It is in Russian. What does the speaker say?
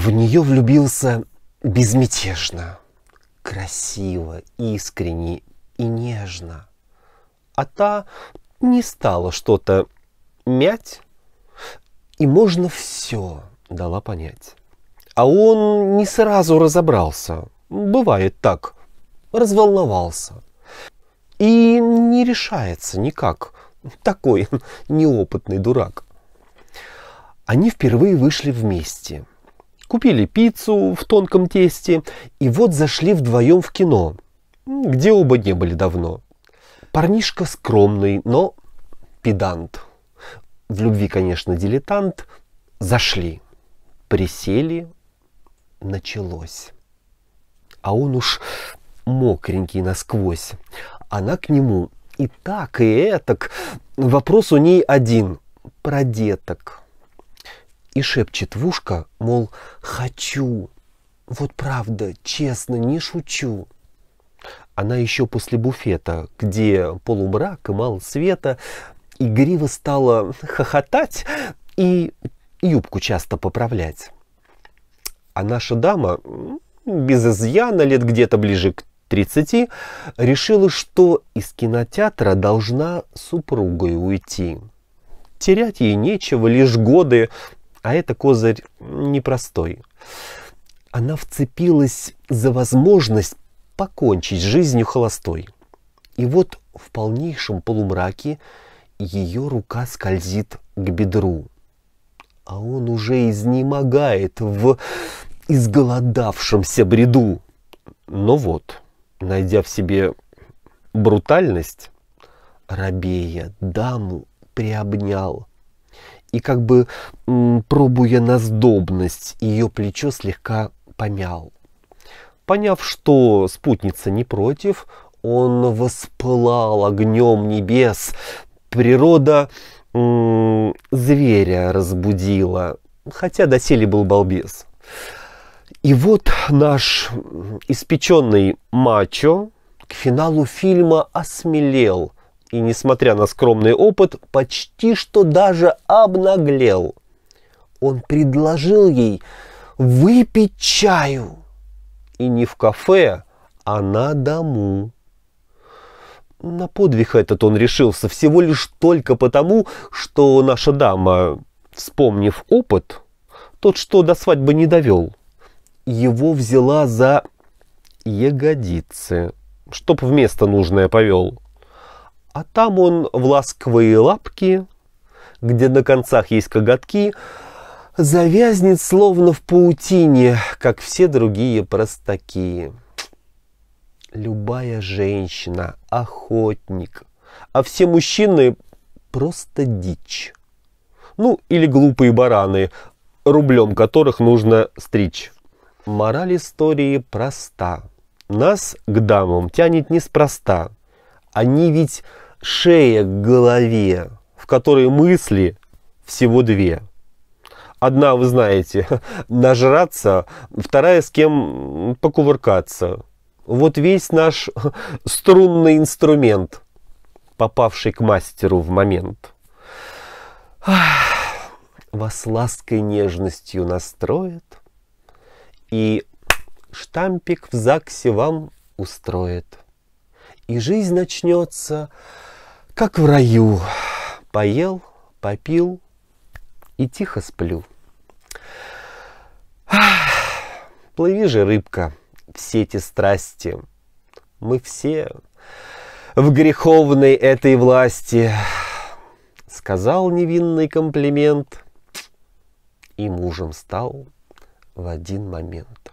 В нее влюбился безмятежно, красиво, искренне и нежно. А та не стала что-то мять, и можно все, дала понять. А он не сразу разобрался. Бывает так. Разволновался. И не решается никак. Такой неопытный дурак. Они впервые вышли вместе купили пиццу в тонком тесте и вот зашли вдвоем в кино, где оба не были давно. Парнишка скромный, но педант. В любви, конечно, дилетант. Зашли, присели, началось. А он уж мокренький насквозь. Она к нему и так, и этак. Вопрос у ней один. Про деток и шепчет в ушко, мол, «хочу». Вот правда, честно, не шучу. Она еще после буфета, где полумрак и мало света, игриво стала хохотать и юбку часто поправлять. А наша дама, без изъяна, лет где-то ближе к 30, решила, что из кинотеатра должна супругой уйти. Терять ей нечего, лишь годы а это козырь непростой. Она вцепилась за возможность покончить с жизнью холостой. И вот в полнейшем полумраке ее рука скользит к бедру. А он уже изнемогает в изголодавшемся бреду. Но вот, найдя в себе брутальность, рабея даму приобнял, и как бы пробуя на сдобность, ее плечо слегка помял. Поняв, что спутница не против, он воспылал огнем небес. Природа зверя разбудила, хотя доселе был балбес. И вот наш испеченный мачо к финалу фильма осмелел – и, несмотря на скромный опыт, почти что даже обнаглел. Он предложил ей выпить чаю. И не в кафе, а на дому. На подвиг этот он решился всего лишь только потому, что наша дама, вспомнив опыт, тот, что до свадьбы не довел, его взяла за ягодицы, чтоб вместо нужное повел. А там он в ласковые лапки, где на концах есть коготки, завязнет словно в паутине, как все другие простаки. Любая женщина – охотник, а все мужчины – просто дичь. Ну, или глупые бараны, рублем которых нужно стричь. Мораль истории проста. Нас к дамам тянет неспроста – они ведь шея к голове, в которой мысли всего две. Одна, вы знаете, нажраться, вторая с кем покувыркаться. Вот весь наш струнный инструмент, попавший к мастеру в момент. Ах, вас лаской нежностью настроит и штампик в ЗАГСе вам устроит и жизнь начнется, как в раю. Поел, попил и тихо сплю. Ах, плыви же, рыбка, все эти страсти. Мы все в греховной этой власти. Сказал невинный комплимент и мужем стал в один момент.